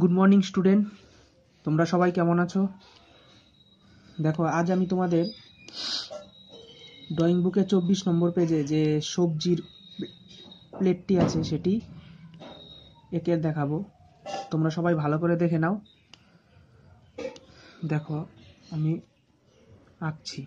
good morning student তোমরা সবাই কেমন আছো দেখো আজ আমি তোমাদের ড্রয়িং বুকে চব্বিশ নম্বর পেজে যে সবজির প্লেটটি আছে সেটি একে দেখাবো তোমরা সবাই ভালো করে দেখে নাও দেখো আমি আঁকছি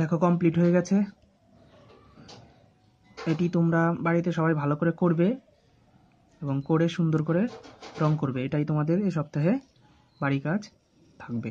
দেখো কমপ্লিট হয়ে গেছে এটি তোমরা বাড়িতে সবাই ভালো করে করবে এবং করে সুন্দর করে রং করবে এটাই তোমাদের এ সপ্তাহে বাড়ি কাজ থাকবে